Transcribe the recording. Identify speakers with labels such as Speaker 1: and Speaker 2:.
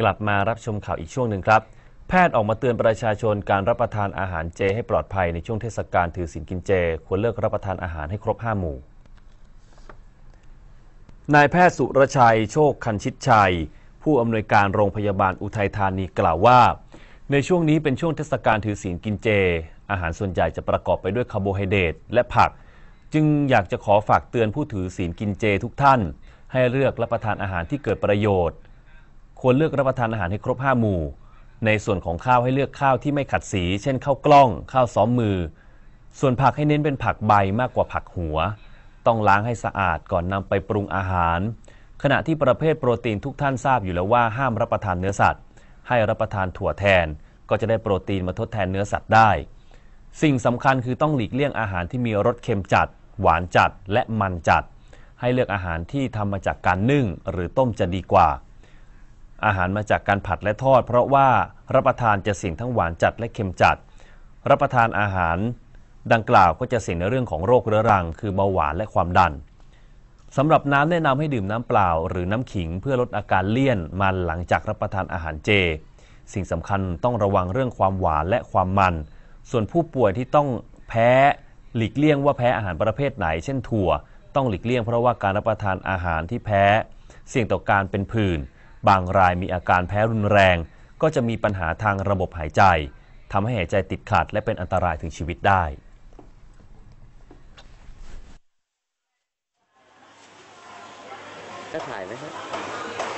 Speaker 1: กลับมารับชมข่าวอีกช่วงหนึ่งครับ แพทย์ออกมาเตือนประชาชนการรับประทานอาหารเจให้ปลอดภัยในช่วงเทศกาลถือศีลกินเจควรเลิกรับประทานอาหารให้ครบ5หมู่ นายแพทย์สุรชัยโชคคันชิตชัย ผู้อำนวยการโรงพยาบาลอุทัยธานีกล่าวว่า ในช่วงนี้เป็นช่วงเทศกาลถือศีลกินเจ อาหารส่วนใหญ่จะประกอบไปด้วยคาร์โบไฮเดรตและผัก จึงอยากจะขอฝากเตือนผู้ถือศีลกินเจทุกท่านให้เลือกรับประทานอาหารที่เกิดประโยชน์ควรเลือกรับประทานอาหารให้ครบ5 หมู่ ในส่วนของข้าวให้เลือกข้าวที่ไม่ขัดสีเช่นข้าวกล้อง ข้าวซ้อมมือ ส่วนผักให้เน้นเป็นผักใบมากกว่าผักหัว ต้องล้างให้สะอาดก่อนนำไปปรุงอาหาร ขณะที่ประเภทโปรตีนทุกท่านทราบอยู่แล้วว่าห้ามรับประทานเนื้อสัตว์ ให้รับประทานถั่วแทน ก็จะได้โปรตีนมาทดแทนเนื้อสัตว์ได้ สิ่งสำคัญคือต้องหลีกเลี่ยงอาหารที่มีรสเค็มจัด หวานจัดและมันจัด ให้เลือกอาหารที่ทำมาจากการนึ่ง หรือต้มจะดีกว่าอาหารมาจากการผัดและทอด เพราะว่ารับประทานจะสิ่งทั้งหวานจัดและเค็มจัดรับประทานอาหาร ดังกล่าวก็จะเสี่ยงในเรื่องของโรคเรื้อรัง คือเบาหวานและความดันสำหรับน้ำแนะนำให้ดื่มน้ำเปล่า หรือน้ำขิงเพื่อลดอาการเลี่ยนมันหลังจากรับประทานอาหารเจ สิ่งสำคัญต้องระวังเรื่องความหวานและความมัน ส่วนผู้ป่วยที่ต้องแพ้หลีกเลี่ยงว่าแพ้อาหารประเภทไหนเช่นถั่ว ต้องหลีกเลี่ยง เพราะว่าการรับประทานอาหารที่แพ้ เสี่ยงต่อการเป็นผื่นบางรายมีอาการแพ้รุนแรงก็จะมีปัญหาทางระบบหายใจทำให้หายใจติดขัดและเป็นอันตรายถึงชีวิตได้ จะถ่ายไหมครับ